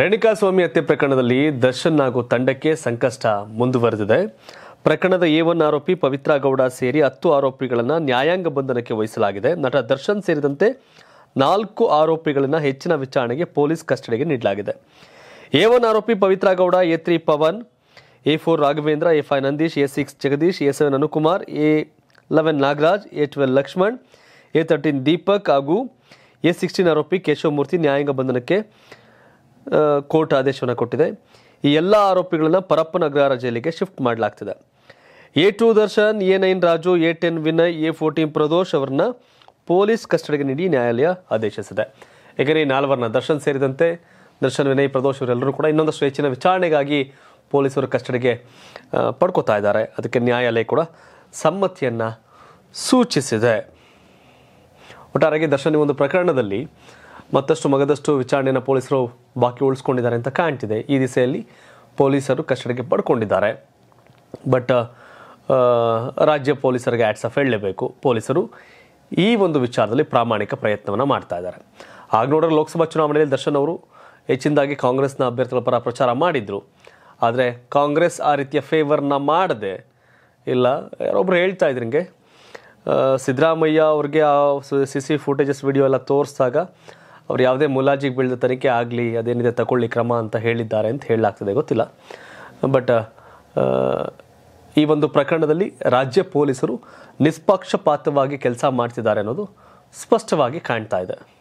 ರೇಣುಕಾ ಸ್ವಾಮಿ ಹತ್ಯೆ ಪ್ರಕರಣದಲ್ಲಿ ದರ್ಶನ್ ಹಾಗೂ ತಂಡಕ್ಕೆ ಸಂಕಷ್ಟ ಮುಂದುವರೆದಿದೆ ಪ್ರಕರಣದ ಎ ಒನ್ ಆರೋಪಿ ಪವಿತ್ರ ಗೌಡ ಸೇರಿ ಹತ್ತು ಆರೋಪಿಗಳನ್ನು ನ್ಯಾಯಾಂಗ ಬಂಧನಕ್ಕೆ ವಹಿಸಲಾಗಿದೆ ನಟ ದರ್ಶನ್ ಸೇರಿದಂತೆ ನಾಲ್ಕು ಆರೋಪಿಗಳನ್ನು ಹೆಚ್ಚಿನ ವಿಚಾರಣೆಗೆ ಪೊಲೀಸ್ ಕಸ್ಟಡಿಗೆ ನೀಡಲಾಗಿದೆ ಎ ಒನ್ ಆರೋಪಿ Pavithra Gowda A three Pavan A four Raghavendra A five Nandish A six Jagadish A seven Anukumar A eleven Nagaraj A twelve Lakshman A thirteen Deepak ಹಾಗೂ ಎ ಸಿಕ್ಸ್ಟೀನ್ ಆರೋಪಿ ಕೇಶವಮೂರ್ತಿ ನ್ಯಾಯಾಂಗ ಬಂಧನಕ್ಕೆ ಕೋರ್ಟ್ ಆದೇಶವನ್ನು ಕೊಟ್ಟಿದೆ ಈ ಎಲ್ಲ ಆರೋಪಿಗಳನ್ನ ಪರಪ್ಪನ ಅಗ್ರಹಾರ ಜೈಲಿಗೆ ಶಿಫ್ಟ್ ಮಾಡಲಾಗ್ತಿದೆ A two Darshan A nine Raju A ten Vinay A fourteen Pradosh ಅವರನ್ನ ಪೊಲೀಸ್ ಕಸ್ಟಡಿಗೆ ನೀಡಿ ನ್ಯಾಯಾಲಯ ಆದೇಶಿಸಿದೆ ಏಕೆಂದರೆ ಈ ನಾಲ್ವರನ್ನ ದರ್ಶನ್ ಸೇರಿದಂತೆ ದರ್ಶನ್ ವಿನಯ್ ಪ್ರದೋಷ್ ಅವರೆಲ್ಲರೂ ಕೂಡ ಇನ್ನೊಂದಷ್ಟು ಹೆಚ್ಚಿನ ವಿಚಾರಣೆಗಾಗಿ ಪೊಲೀಸರು ಕಸ್ಟಡಿಗೆ ಪಡ್ಕೋತಾ ಇದ್ದಾರೆ ಅದಕ್ಕೆ ನ್ಯಾಯಾಲಯ ಕೂಡ ಸಮ್ಮತಿಯನ್ನು ಸೂಚಿಸಿದೆ ಒಟ್ಟಾರೆಗೆ ದರ್ಶನ್ ಒಂದು ಪ್ರಕರಣದಲ್ಲಿ ಮತ್ತಷ್ಟು ಮಗದಷ್ಟು ವಿಚಾರಣೆಯನ್ನು ಪೊಲೀಸರು ಬಾಕಿ ಉಳಿಸ್ಕೊಂಡಿದ್ದಾರೆ ಅಂತ ಕಾಣ್ತಿದೆ ಈ ದಿಸೆಯಲ್ಲಿ ಪೊಲೀಸರು ಕಸ್ಟಡಿಗೆ ಪಡ್ಕೊಂಡಿದ್ದಾರೆ ಬಟ್ ರಾಜ್ಯ ಪೊಲೀಸರಿಗೆ ಆಫ್ ಹೇಳಲೇಬೇಕು ಪೊಲೀಸರು ಈ ಒಂದು ವಿಚಾರದಲ್ಲಿ ಪ್ರಾಮಾಣಿಕ ಪ್ರಯತ್ನವನ್ನು ಮಾಡ್ತಾ ಇದ್ದಾರೆ ಆಗ ನೋಡಿದ್ರೆ ಲೋಕಸಭಾ ಚುನಾವಣೆಯಲ್ಲಿ ದರ್ಶನ್ ಅವರು ಹೆಚ್ಚಿನದಾಗಿ ಕಾಂಗ್ರೆಸ್ನ ಅಭ್ಯರ್ಥಿಗಳ ಪರ ಪ್ರಚಾರ ಮಾಡಿದರು ಆದರೆ ಕಾಂಗ್ರೆಸ್ ಆ ರೀತಿಯ ಫೇವರ್ನ ಮಾಡದೆ ಇಲ್ಲ ಯಾರೊಬ್ಬರು ಹೇಳ್ತಾ ಇದ್ರಂಗೆ ಸಿದ್ದರಾಮಯ್ಯ ಅವ್ರಿಗೆ ಆ ಸಿ ಸಿ ಫುಟೇಜಸ್ ವಿಡಿಯೋ ಎಲ್ಲ ತೋರಿಸಿದಾಗ ಅವ್ರು ಯಾವುದೇ ಮುಲಾಜಿಗೆ ಬೀಳದ ತನಿಖೆ ಆಗಲಿ ಅದೇನಿದೆ ತಗೊಳ್ಳಿ ಕ್ರಮ ಅಂತ ಹೇಳಿದ್ದಾರೆ ಅಂತ ಹೇಳಲಾಗ್ತದೆ ಗೊತ್ತಿಲ್ಲ ಬಟ್ ಈ ಒಂದು ಪ್ರಕರಣದಲ್ಲಿ ರಾಜ್ಯ ಪೊಲೀಸರು ನಿಷ್ಪಕ್ಷಪಾತವಾಗಿ ಕೆಲಸ ಮಾಡ್ತಿದ್ದಾರೆ ಅನ್ನೋದು ಸ್ಪಷ್ಟವಾಗಿ ಕಾಣ್ತಾ ಇದೆ